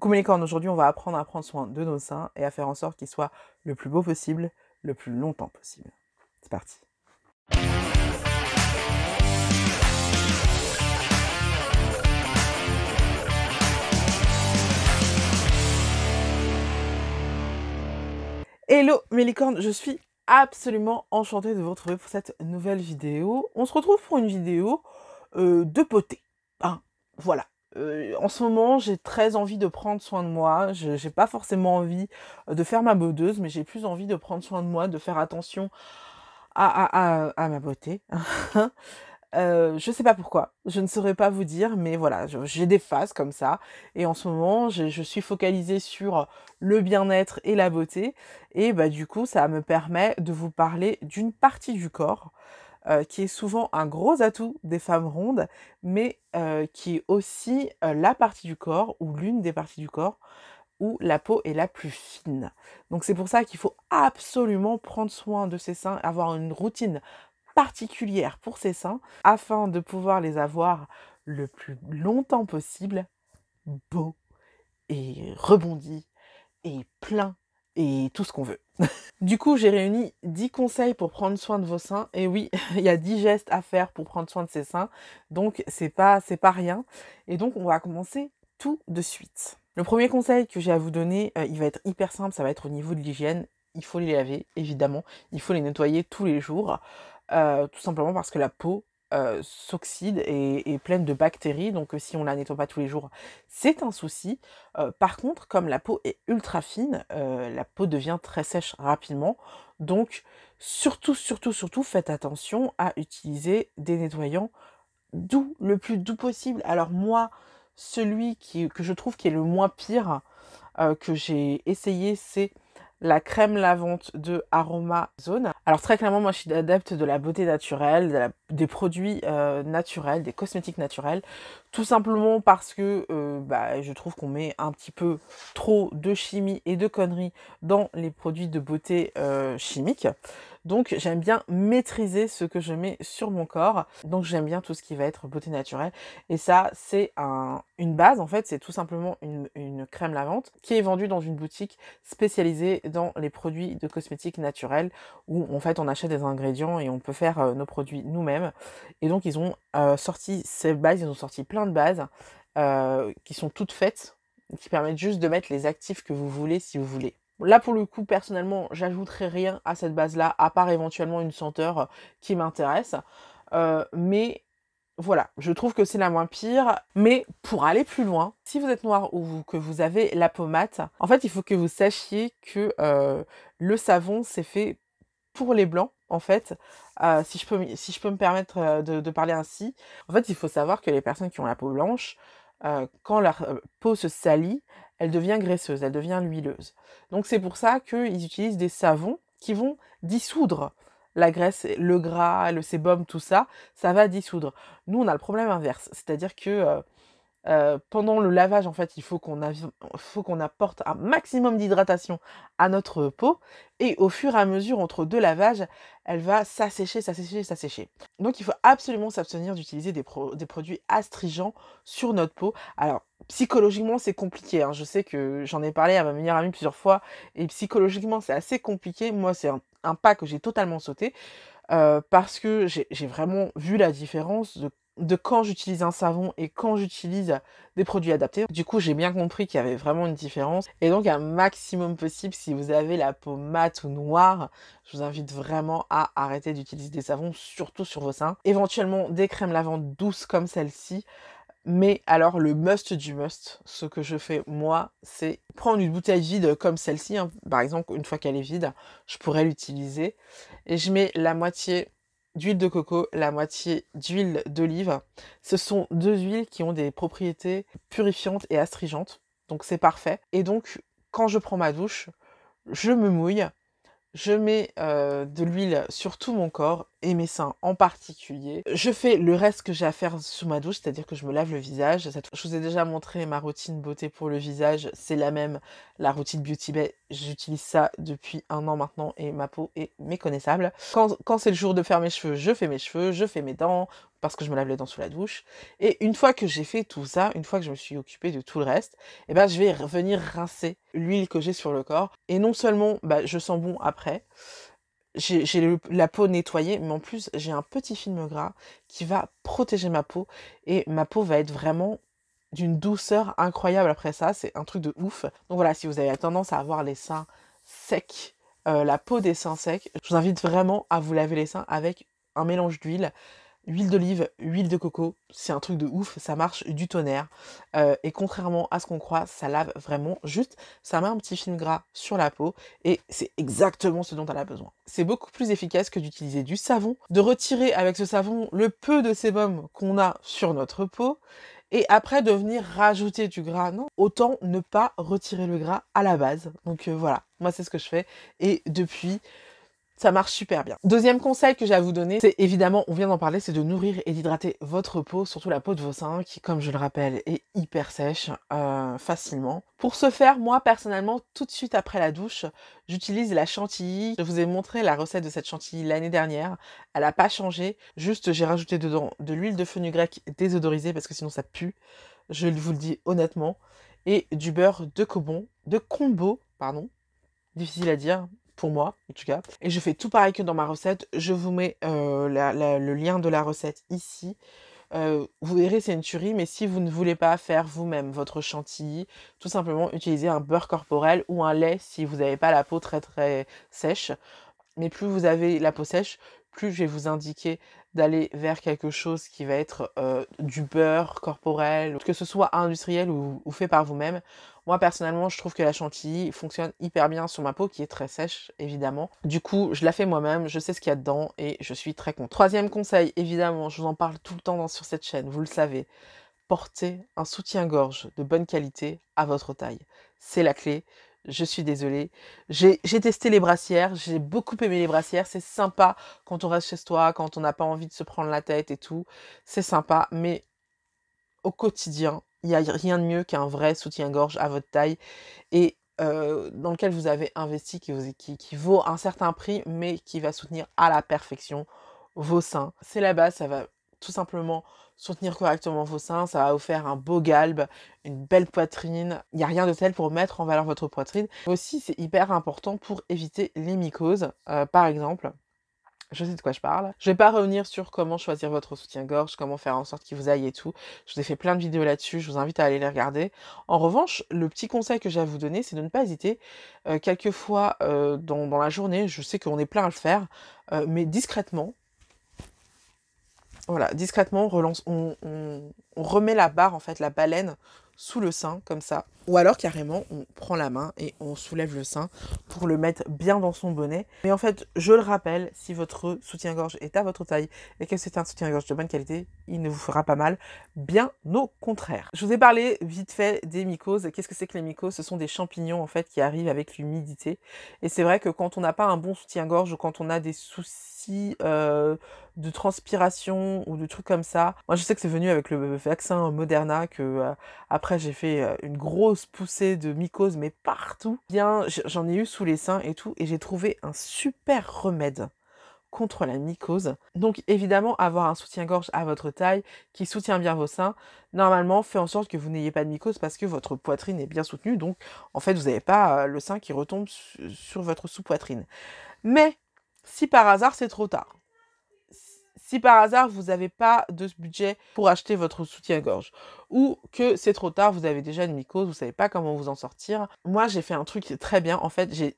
Coucou mes aujourd'hui on va apprendre à prendre soin de nos seins et à faire en sorte qu'ils soient le plus beau possible, le plus longtemps possible. C'est parti Hello Mélicorne. je suis absolument enchantée de vous retrouver pour cette nouvelle vidéo. On se retrouve pour une vidéo euh, de potée. Hein, voilà, euh, en ce moment, j'ai très envie de prendre soin de moi. Je n'ai pas forcément envie euh, de faire ma bodeuse, mais j'ai plus envie de prendre soin de moi, de faire attention à, ma beauté. Je euh, je sais pas pourquoi, je ne saurais pas vous dire, mais voilà, j'ai des phases comme ça. Et en ce moment, je suis focalisée sur le bien-être et la beauté. Et bah, du coup, ça me permet de vous parler d'une partie du corps euh, qui est souvent un gros atout des femmes rondes, mais euh, qui est aussi euh, la partie du corps ou l'une des parties du corps où la peau est la plus fine. Donc c'est pour ça qu'il faut absolument prendre soin de ses seins, avoir une routine particulière pour ses seins afin de pouvoir les avoir le plus longtemps possible beaux et rebondis et pleins et tout ce qu'on veut. du coup, j'ai réuni 10 conseils pour prendre soin de vos seins. Et oui, il y a 10 gestes à faire pour prendre soin de ses seins. Donc, c'est pas, c'est pas rien. Et donc, on va commencer tout de suite. Le premier conseil que j'ai à vous donner, euh, il va être hyper simple. Ça va être au niveau de l'hygiène. Il faut les laver, évidemment. Il faut les nettoyer tous les jours. Euh, tout simplement parce que la peau euh, s'oxyde et est pleine de bactéries. Donc euh, si on la nettoie pas tous les jours, c'est un souci. Euh, par contre, comme la peau est ultra fine, la peau devient très sèche rapidement. Donc surtout, surtout, surtout, faites attention à utiliser des nettoyants doux, le plus doux possible. Alors moi, celui qui, que je trouve qui est le moins pire que j'ai essayé, c'est la crème lavante de Aroma Zone. Alors très clairement, moi je suis adepte de la beauté naturelle, des produits euh, naturels, des cosmétiques naturels, tout simplement parce que euh, bah, je trouve qu'on met un petit peu trop de chimie et de conneries dans les produits de beauté euh, chimique. Donc j'aime bien maîtriser ce que je mets sur mon corps. Donc j'aime bien tout ce qui va être beauté naturelle. Et ça, c'est une base, en fait, c'est tout simplement une, crème lavante qui est vendue dans une boutique spécialisée dans les produits de cosmétiques naturels où en fait on achète des ingrédients et on peut faire euh, nos produits nous-mêmes. Et donc ils ont euh, sorti ces bases, ils ont sorti plein de bases euh, qui sont toutes faites, qui permettent juste de mettre les actifs que vous voulez si vous voulez Là, pour le coup, personnellement, j'ajouterai rien à cette base-là, à part éventuellement une senteur euh, qui m'intéresse. Euh, mais voilà, je trouve que c'est la moins pire. Mais pour aller plus loin, si vous êtes noir ou que vous avez la peau mate, en fait, il faut que vous sachiez que euh, le savon, c'est fait pour les blancs, en fait, si, je peux, si je peux me permettre de, parler ainsi. En fait, il faut savoir que les personnes qui ont la peau blanche, quand leur peau se salit, elle devient graisseuse, elle devient huileuse. Donc c'est pour ça qu'ils utilisent des savons qui vont dissoudre la graisse, le gras, le sébum, tout ça, ça va dissoudre. Nous, on a le problème inverse, c'est-à-dire que euh, euh, pendant le lavage, en fait, il faut qu'on, apporte un maximum d'hydratation à notre peau. Et au fur et à mesure, entre deux lavages, elle va s'assécher, s'assécher, s'assécher. Donc, il faut absolument s'abstenir d'utiliser des, des produits astringents sur notre peau. Alors, psychologiquement, c'est compliqué. Hein. Je sais que j'en ai parlé à ma meilleure amie plusieurs fois, et psychologiquement, c'est assez compliqué. Moi, c'est un, pas que j'ai totalement sauté, euh, parce que j'ai vraiment vu la différence de, de quand j'utilise un savon et quand j'utilise des produits adaptés. Du coup, j'ai bien compris qu'il y avait vraiment une différence. Et donc, un maximum possible, si vous avez la peau mate ou noire, je vous invite vraiment à arrêter d'utiliser des savons, surtout sur vos seins. Éventuellement, des crèmes lavantes douces comme celle-ci. Mais alors le must du must, ce que je fais moi, c'est prendre une bouteille vide comme celle-ci, hein. par exemple une fois qu'elle est vide, je pourrais l'utiliser, et je mets la moitié d'huile de coco, la moitié d'huile d'olive. Ce sont deux huiles qui ont des propriétés purifiantes et astringentes, donc c'est parfait. Et donc quand je prends ma douche, je me mouille, je mets euh, de l'huile sur tout mon corps et mes seins en particulier. Je fais le reste que j'ai à faire sous ma douche, c'est-à-dire que je me lave le visage. Je vous ai déjà montré ma routine beauté pour le visage, c'est la même, la routine Beauty Bay. J'utilise ça depuis un an maintenant et ma peau est méconnaissable. quand c'est le jour de faire mes cheveux, je fais mes cheveux, je fais mes dents, parce que je me lave les dents sous la douche. Et une fois que j'ai fait tout ça, une fois que je me suis occupée de tout le reste, et eh ben, je vais venir rincer l'huile que j'ai sur le corps. Et non seulement bah, je sens bon après, j'ai la peau nettoyée, mais en plus j'ai un petit film gras qui va protéger ma peau. Et ma peau va être vraiment d'une douceur incroyable après ça. C'est un truc de ouf. Donc voilà, si vous avez tendance à avoir les seins secs, euh, la peau des seins secs, je vous invite vraiment à vous laver les seins avec un mélange d'huile huile d'olive, huile de coco, c'est un truc de ouf, ça marche du tonnerre. Euh, et contrairement à ce qu'on croit, ça lave vraiment juste, ça met un petit film gras sur la peau et c'est exactement ce dont elle a besoin. C'est beaucoup plus efficace que d'utiliser du savon, de retirer avec ce savon le peu de sébum qu'on a sur notre peau et après de venir rajouter du gras. Non, autant ne pas retirer le gras à la base. Donc euh, voilà, moi c'est ce que je fais et depuis ça marche super bien. Deuxième conseil que j'ai à vous donner, c'est évidemment, on vient d'en parler, c'est de nourrir et d'hydrater votre peau, surtout la peau de vos seins, qui, comme je le rappelle, est hyper sèche euh, facilement. Pour ce faire, moi personnellement, tout de suite après la douche, j'utilise la chantilly. Je vous ai montré la recette de cette chantilly l'année dernière. Elle n'a pas changé. Juste, j'ai rajouté dedans de l'huile de fenugrec désodorisée parce que sinon ça pue. Je vous le dis honnêtement. Et du beurre de cobon, de combo, pardon. Difficile à dire, pour moi en tout cas. Et je fais tout pareil que dans ma recette. Je vous mets euh, le lien de la recette ici. Euh, vous verrez, c'est une tuerie, mais si vous ne voulez pas faire vous-même votre chantilly, tout simplement utilisez un beurre corporel ou un lait si vous n'avez pas la peau très très sèche. Mais plus vous avez la peau sèche, plus je vais vous indiquer d'aller vers quelque chose qui va être euh, du beurre corporel, que ce soit industriel ou, fait par vous-même. Moi personnellement, je trouve que la chantilly fonctionne hyper bien sur ma peau qui est très sèche, évidemment. Du coup, je la fais moi-même, je sais ce qu'il y a dedans et je suis très contente. Troisième conseil, évidemment, je vous en parle tout le temps sur cette chaîne, vous le savez. Portez un soutien-gorge de bonne qualité à votre taille. C'est la clé je suis désolée. J'ai testé les brassières, j'ai beaucoup aimé les brassières, c'est sympa quand on reste chez soi, quand on n'a pas envie de se prendre la tête et tout, c'est sympa, mais au quotidien, il n'y a rien de mieux qu'un vrai soutien-gorge à votre taille et euh, dans lequel vous avez investi, qui, qui vaut un certain prix, mais qui va soutenir à la perfection vos seins. C'est la base, ça va tout simplement soutenir correctement vos seins. Ça va vous faire un beau galbe, une belle poitrine. Il n'y a rien de tel pour mettre en valeur votre poitrine. Aussi, c'est hyper important pour éviter les mycoses, euh, par exemple. Je sais de quoi je parle. Je vais pas revenir sur comment choisir votre soutien-gorge, comment faire en sorte qu'il vous aille et tout. Je vous ai fait plein de vidéos là-dessus, je vous invite à aller les regarder. En revanche, le petit conseil que j'ai à vous donner, c'est de ne pas hésiter. Euh, quelquefois, euh, dans, la journée, je sais qu'on est plein à le faire, mais discrètement, voilà, discrètement, on relance, on, on, remet la barre, en fait, la baleine sous le sein, comme ça. Ou alors, carrément, on prend la main et on soulève le sein pour le mettre bien dans son bonnet. Mais en fait, je le rappelle, si votre soutien-gorge est à votre taille et que c'est un soutien-gorge de bonne qualité, il ne vous fera pas mal. Bien au contraire. Je vous ai parlé vite fait des mycoses. Qu'est-ce que c'est que les mycoses Ce sont des champignons, en fait, qui arrivent avec l'humidité. Et c'est vrai que quand on n'a pas un bon soutien-gorge ou quand on a des soucis... Euh, de transpiration ou de trucs comme ça. Moi, je sais que c'est venu avec le vaccin Moderna que euh, après j'ai fait euh, une grosse poussée de mycose, mais partout. Bien, j'en ai eu sous les seins et tout et j'ai trouvé un super remède contre la mycose. Donc évidemment, avoir un soutien-gorge à votre taille qui soutient bien vos seins, normalement fait en sorte que vous n'ayez pas de mycose parce que votre poitrine est bien soutenue. Donc en fait, vous n'avez pas euh, le sein qui retombe sur votre sous-poitrine. Mais si par hasard c'est trop tard, si par hasard vous n'avez pas de budget pour acheter votre soutien-gorge ou que c'est trop tard, vous avez déjà une mycose, vous ne savez pas comment vous en sortir. Moi, j'ai fait un truc très bien. En fait, j'ai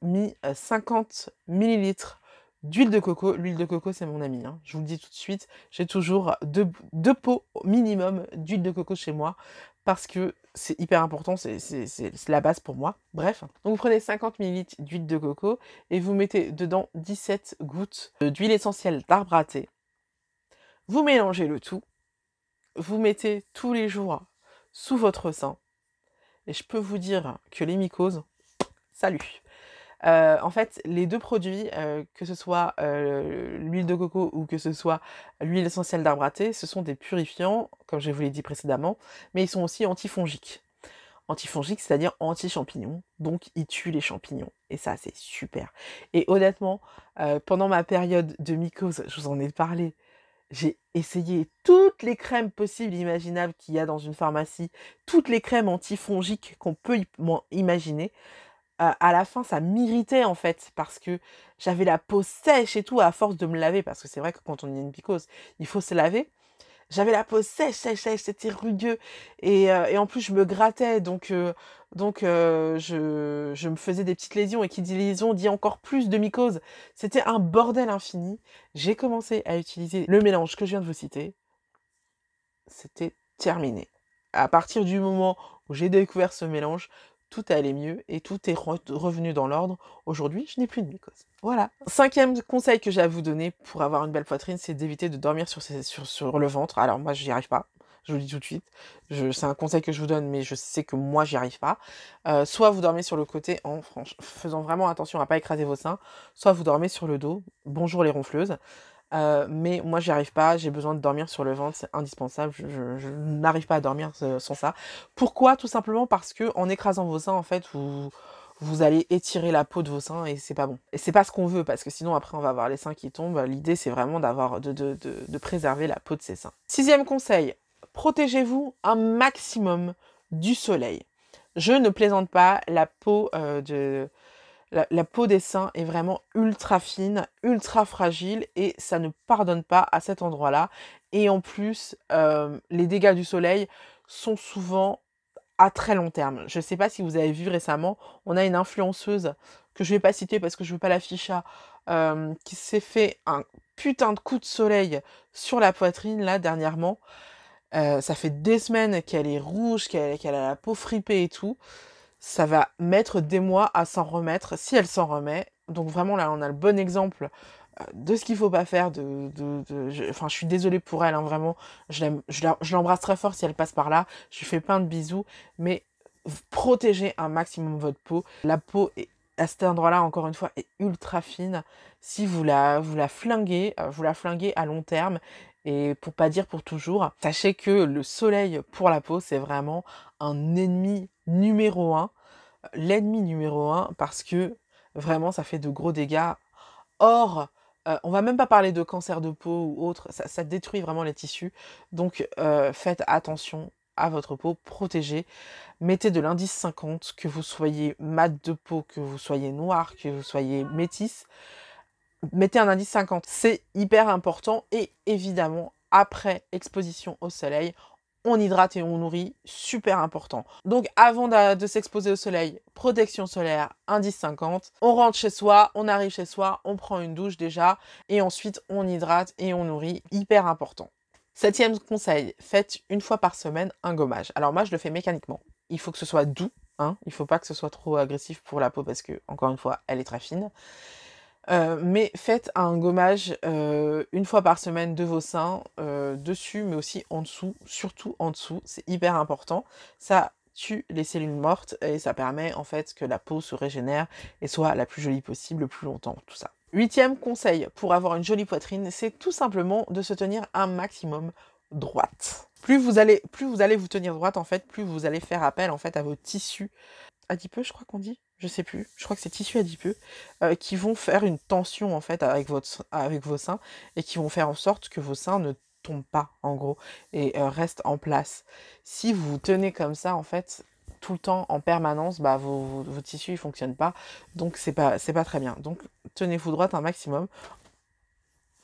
mis 50 euh, millilitres d'huile de coco. L'huile de coco, c'est mon ami. Hein. Je vous le dis tout de suite, j'ai toujours deux, deux pots minimum d'huile de coco chez moi parce que c'est hyper important, c'est la base pour moi. Bref, donc vous prenez 50 ml d'huile de coco et vous mettez dedans 17 gouttes euh, d'huile essentielle d'arbre à thé. Vous mélangez le tout, vous mettez tous les jours sous votre sein. Et je peux vous dire que les mycoses, salut euh, en fait, les deux produits, euh, que ce soit euh, l'huile de coco ou que ce soit l'huile essentielle d'arbre à thé, ce sont des purifiants, comme je vous l'ai dit précédemment, mais ils sont aussi antifongiques. Antifongiques, c'est-à-dire anti-champignons, donc ils tuent les champignons. Et ça, c'est super. Et honnêtement, pendant ma période de mycose, je vous en ai parlé, j'ai essayé toutes les crèmes possibles, imaginables qu'il y a dans une pharmacie, toutes les crèmes antifongiques qu'on peut imaginer à la fin, ça m'irritait en fait parce que j'avais la peau sèche et tout à force de me laver parce que c'est vrai que quand on a une picose, il faut se laver. J'avais la peau sèche, sèche, sèche, c'était rugueux et, euh, et, en plus je me grattais donc euh, donc euh, je, je, me faisais des petites lésions et qui dit lésion dit encore plus de mycose. C'était un bordel infini. J'ai commencé à utiliser le mélange que je viens de vous citer. C'était terminé. À partir du moment où j'ai découvert ce mélange, tout est allé mieux et tout est revenu dans l'ordre. Aujourd'hui, je n'ai plus de mycose. Voilà. Cinquième conseil que j'ai à vous donner pour avoir une belle poitrine, c'est d'éviter de dormir sur, le ventre. Alors moi, je n'y arrive pas. Je vous le dis tout de suite. C'est un conseil que je vous donne, mais je sais que moi, j'y arrive pas. Euh, soit vous dormez sur le côté en faisant vraiment attention à ne pas écraser vos seins. Soit vous dormez sur le dos. Bonjour les ronfleuses. Euh, mais moi, j'y arrive pas. J'ai besoin de dormir sur le ventre. C'est indispensable. Je, n'arrive pas à dormir euh, sans ça. Pourquoi Tout simplement parce que en écrasant vos seins, en fait, vous allez étirer la peau de vos seins et c'est pas bon. Et c'est pas ce qu'on veut parce que sinon après on va avoir les seins qui tombent. L'idée c'est vraiment d'avoir de, préserver la peau de ses seins. Sixième conseil, protégez-vous un maximum du soleil. Je ne plaisante pas, la peau euh, de, la, peau des seins est vraiment ultra fine, ultra fragile et ça ne pardonne pas à cet endroit-là. Et en plus, euh, les dégâts du soleil sont souvent à très long terme. Je ne sais pas si vous avez vu récemment, on a une influenceuse que je ne vais pas citer parce que je ne veux pas l'afficher, euh, qui s'est fait un putain de coup de soleil sur la poitrine là dernièrement. Euh, ça fait des semaines qu'elle est rouge, qu'elle a la peau fripée et tout ça va mettre des mois à s'en remettre si elle s'en remet. Donc vraiment là, on a le bon exemple euh, de ce qu'il faut pas faire. De, enfin, je suis désolée pour elle, hein, vraiment. Je l'embrasse très fort si elle passe par là. Je lui fais plein de bisous, mais protégez un maximum votre peau. La peau est à cet endroit-là, encore une fois, est ultra fine. Si vous la, vous la flinguez, euh, vous la flinguez à long terme et pour pas dire pour toujours, sachez que le soleil pour la peau, c'est vraiment un ennemi numéro un. Euh, l'ennemi numéro un parce que vraiment, ça fait de gros dégâts. Or, euh, on va même pas parler de cancer de peau ou autre, ça, détruit vraiment les tissus. Donc, faites attention à votre peau, protégée, Mettez de l'indice 50, que vous soyez mat de peau, que vous soyez noir, que vous soyez métisse. Mettez un indice 50, c'est hyper important. Et évidemment, après exposition au soleil, on hydrate et on nourrit, super important. Donc avant de, de s'exposer au soleil, protection solaire, indice 50. On rentre chez soi, on arrive chez soi, on prend une douche déjà, et ensuite on hydrate et on nourrit, hyper important. Septième conseil, faites une fois par semaine un gommage. Alors moi, je le fais mécaniquement. Il faut que ce soit doux, hein. il ne faut pas que ce soit trop agressif pour la peau parce que, encore une fois, elle est très fine. Euh, mais faites un gommage euh, une fois par semaine de vos seins, euh, dessus mais aussi en dessous, surtout en dessous, c'est hyper important. Ça tue les cellules mortes et ça permet en fait que la peau se régénère et soit la plus jolie possible le plus longtemps, tout ça. Huitième conseil pour avoir une jolie poitrine, c'est tout simplement de se tenir un maximum droite. Plus vous allez, plus vous allez vous tenir droite en fait, plus vous allez faire appel en fait à vos tissus adipeux, je crois qu'on dit, je sais plus, je crois que c'est tissus adipeux euh, qui vont faire une tension en fait avec votre, avec vos seins et qui vont faire en sorte que vos seins ne tombent pas en gros et euh, restent en place. Si vous vous tenez comme ça en fait, tout le temps en permanence, bah, vos, tissus ne fonctionnent pas. Donc c'est pas, c'est pas très bien. Donc tenez-vous droite un maximum.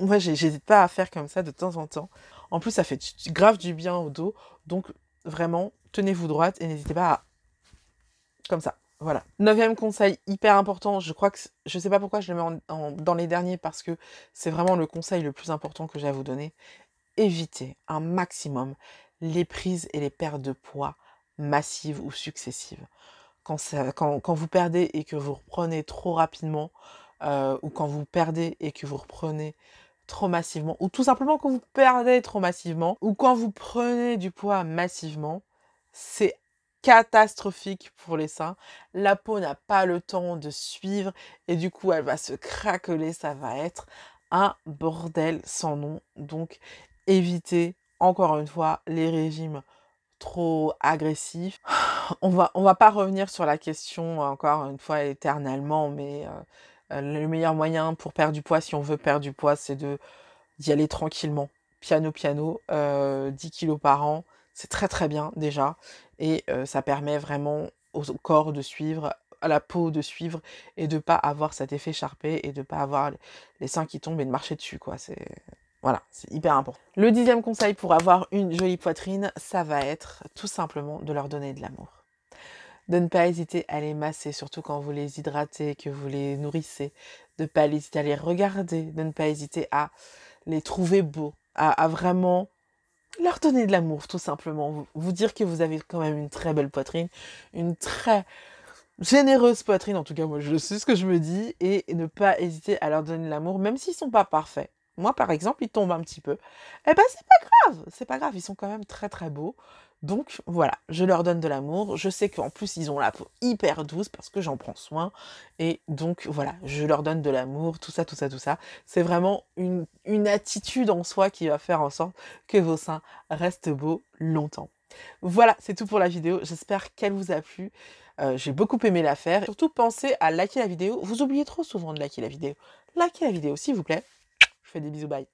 Moi, j'hésite pas à faire comme ça de temps en temps. En plus, ça fait grave du bien au dos. Donc vraiment, tenez-vous droite et n'hésitez pas à. Comme ça. Voilà. Neuvième conseil hyper important, je crois que je sais pas pourquoi je le mets dans les derniers parce que c'est vraiment le conseil le plus important que j'ai à vous donner. Évitez un maximum les prises et les pertes de poids massive ou successive. Quand, vous perdez et que vous reprenez trop rapidement, euh, ou quand vous perdez et que vous reprenez trop massivement, ou tout simplement quand vous perdez trop massivement, ou quand vous prenez du poids massivement, c'est catastrophique pour les seins. La peau n'a pas le temps de suivre et du coup elle va se craqueler, ça va être un bordel sans nom. Donc évitez encore une fois les régimes trop agressif. On va, on va pas revenir sur la question encore une fois éternellement, mais euh, le meilleur moyen pour perdre du poids, si on veut perdre du poids, c'est de d'y aller tranquillement, piano piano, 10 euh, kilos par an, c'est très très bien déjà, et euh, ça permet vraiment au corps de suivre, à la peau de suivre, et de pas avoir cet effet charpé et de pas avoir les seins qui tombent et de marcher dessus quoi. C'est voilà, c'est hyper important. Le dixième conseil pour avoir une jolie poitrine, ça va être tout simplement de leur donner de l'amour. De ne pas hésiter à les masser, surtout quand vous les hydratez, que vous les nourrissez. De ne pas hésiter à les regarder, de ne pas hésiter à les trouver beaux, à, vraiment leur donner de l'amour, tout simplement. Vous, dire que vous avez quand même une très belle poitrine, une très généreuse poitrine, en tout cas moi je sais ce que je me dis, et ne pas hésiter à leur donner de l'amour, même s'ils sont pas parfaits. Moi, par exemple, ils tombent un petit peu. Eh ben, c'est pas grave, c'est pas grave, ils sont quand même très très beaux. Donc voilà, je leur donne de l'amour. Je sais qu'en plus, ils ont la peau hyper douce parce que j'en prends soin. Et donc voilà, je leur donne de l'amour, tout ça, tout ça, tout ça. C'est vraiment une, attitude en soi qui va faire en sorte que vos seins restent beaux longtemps. Voilà, c'est tout pour la vidéo. J'espère qu'elle vous a plu. Euh, j'ai beaucoup aimé la faire. Surtout, pensez à liker la vidéo. Vous oubliez trop souvent de liker la vidéo. Likez la vidéo, s'il vous plaît fais des bisous, bye.